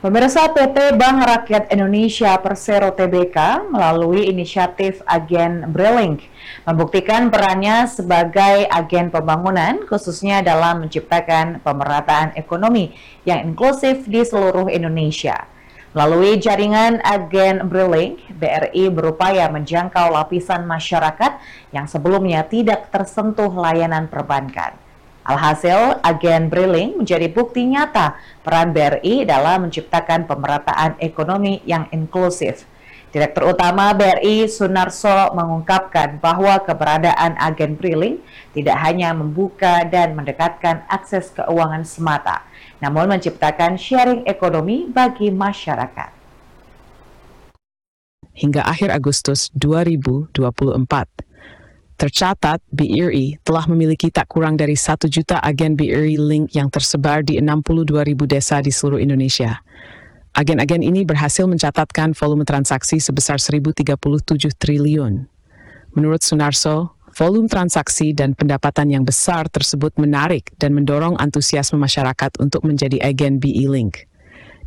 Pemirsa PT Bank Rakyat Indonesia Persero TBK melalui inisiatif agen Brilink membuktikan perannya sebagai agen pembangunan khususnya dalam menciptakan pemerataan ekonomi yang inklusif di seluruh Indonesia. Melalui jaringan agen Brilink, BRI berupaya menjangkau lapisan masyarakat yang sebelumnya tidak tersentuh layanan perbankan. Alhasil, agen Briling menjadi bukti nyata peran BRI dalam menciptakan pemerataan ekonomi yang inklusif. Direktur Utama BRI Sunarso mengungkapkan bahwa keberadaan agen Briling tidak hanya membuka dan mendekatkan akses keuangan semata, namun menciptakan sharing ekonomi bagi masyarakat. Hingga akhir Agustus 2024, Tercatat, BRI e telah memiliki tak kurang dari 1 juta agen BRI e Link yang tersebar di 62 ribu desa di seluruh Indonesia. Agen-agen ini berhasil mencatatkan volume transaksi sebesar 1.037 triliun. Menurut Sunarso, volume transaksi dan pendapatan yang besar tersebut menarik dan mendorong antusiasme masyarakat untuk menjadi agen BRI e Link.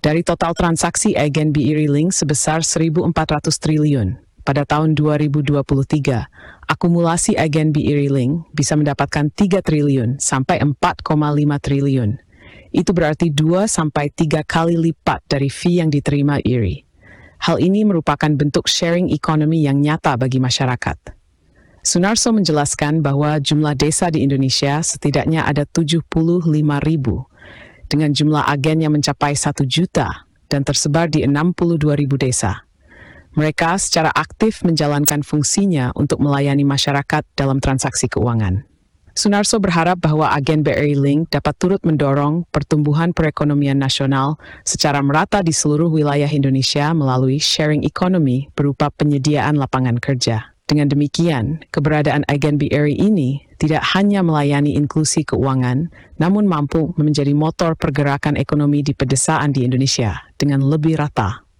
Dari total transaksi agen BRI Link sebesar 1.400 triliun, pada tahun 2023, akumulasi agen BI e Link bisa mendapatkan 3 triliun sampai 4,5 triliun. Itu berarti 2 sampai 3 kali lipat dari fee yang diterima IRI. E e Hal ini merupakan bentuk sharing economy yang nyata bagi masyarakat. Sunarso menjelaskan bahwa jumlah desa di Indonesia setidaknya ada 75 ribu, dengan jumlah agen yang mencapai 1 juta dan tersebar di 62 ribu desa. Mereka secara aktif menjalankan fungsinya untuk melayani masyarakat dalam transaksi keuangan. Sunarso berharap bahwa agen BRI Link dapat turut mendorong pertumbuhan perekonomian nasional secara merata di seluruh wilayah Indonesia melalui sharing economy berupa penyediaan lapangan kerja. Dengan demikian, keberadaan agen BRI ini tidak hanya melayani inklusi keuangan, namun mampu menjadi motor pergerakan ekonomi di pedesaan di Indonesia dengan lebih rata.